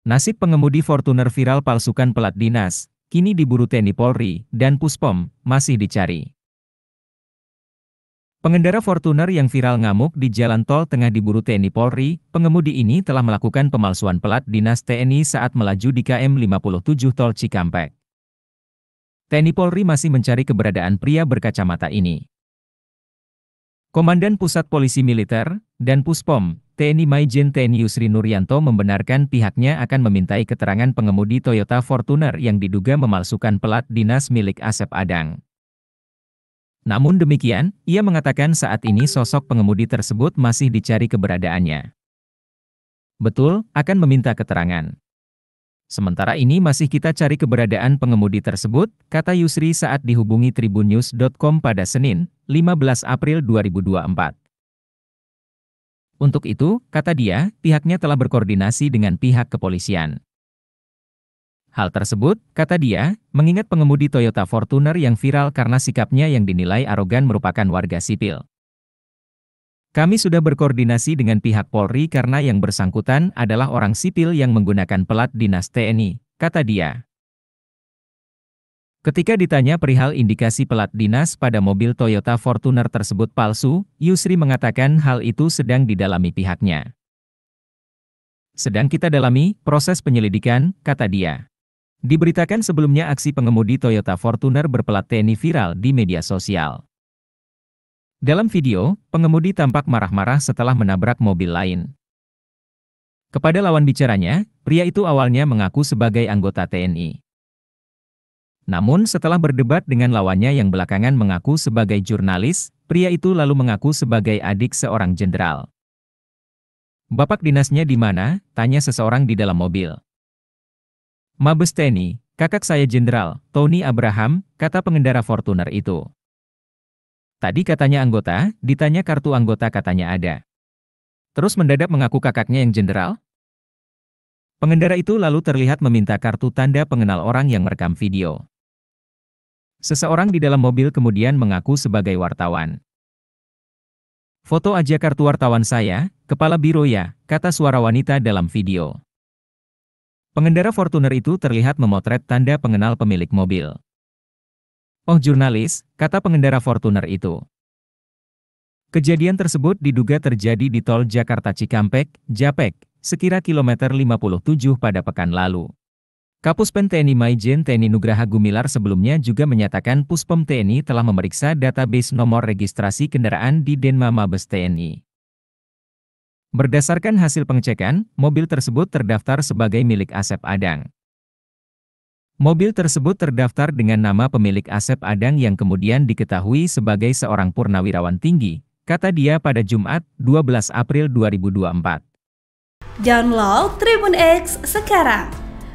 Nasib pengemudi Fortuner viral palsukan pelat dinas, kini diburu TNI Polri, dan Puspom, masih dicari. Pengendara Fortuner yang viral ngamuk di jalan tol tengah diburu TNI Polri, pengemudi ini telah melakukan pemalsuan pelat dinas TNI saat melaju di KM 57 tol Cikampek. TNI Polri masih mencari keberadaan pria berkacamata ini. Komandan Pusat Polisi Militer, dan Puspom, TNI Maijen TNI Yusri Nuryanto membenarkan pihaknya akan memintai keterangan pengemudi Toyota Fortuner yang diduga memalsukan pelat dinas milik Asep Adang. Namun demikian, ia mengatakan saat ini sosok pengemudi tersebut masih dicari keberadaannya. Betul, akan meminta keterangan. Sementara ini masih kita cari keberadaan pengemudi tersebut, kata Yusri saat dihubungi tribunnews.com pada Senin, 15 April 2024. Untuk itu, kata dia, pihaknya telah berkoordinasi dengan pihak kepolisian. Hal tersebut, kata dia, mengingat pengemudi Toyota Fortuner yang viral karena sikapnya yang dinilai arogan merupakan warga sipil. Kami sudah berkoordinasi dengan pihak Polri karena yang bersangkutan adalah orang sipil yang menggunakan pelat dinas TNI, kata dia. Ketika ditanya perihal indikasi pelat dinas pada mobil Toyota Fortuner tersebut palsu, Yusri mengatakan hal itu sedang didalami pihaknya. Sedang kita dalami proses penyelidikan, kata dia. Diberitakan sebelumnya aksi pengemudi Toyota Fortuner berpelat TNI viral di media sosial. Dalam video, pengemudi tampak marah-marah setelah menabrak mobil lain. Kepada lawan bicaranya, pria itu awalnya mengaku sebagai anggota TNI. Namun setelah berdebat dengan lawannya yang belakangan mengaku sebagai jurnalis, pria itu lalu mengaku sebagai adik seorang jenderal. Bapak dinasnya di mana? Tanya seseorang di dalam mobil. Mabes TNI, kakak saya jenderal, Tony Abraham, kata pengendara Fortuner itu. Tadi katanya anggota, ditanya kartu anggota katanya ada. Terus mendadak mengaku kakaknya yang jenderal? Pengendara itu lalu terlihat meminta kartu tanda pengenal orang yang merekam video. Seseorang di dalam mobil kemudian mengaku sebagai wartawan. Foto aja kartu wartawan saya, kepala biro ya, kata suara wanita dalam video. Pengendara Fortuner itu terlihat memotret tanda pengenal pemilik mobil. Oh jurnalis, kata pengendara Fortuner itu. Kejadian tersebut diduga terjadi di tol Jakarta Cikampek, Japek, sekira kilometer 57 pada pekan lalu. Kapuspen TNI Maijen TNI Nugraha Gumilar sebelumnya juga menyatakan Puspom TNI telah memeriksa database nomor registrasi kendaraan di Denma Mabes TNI. Berdasarkan hasil pengecekan, mobil tersebut terdaftar sebagai milik Asep Adang. Mobil tersebut terdaftar dengan nama pemilik Asep Adang yang kemudian diketahui sebagai seorang purnawirawan tinggi, kata dia pada Jumat, 12 April 2024. Download Tribun X sekarang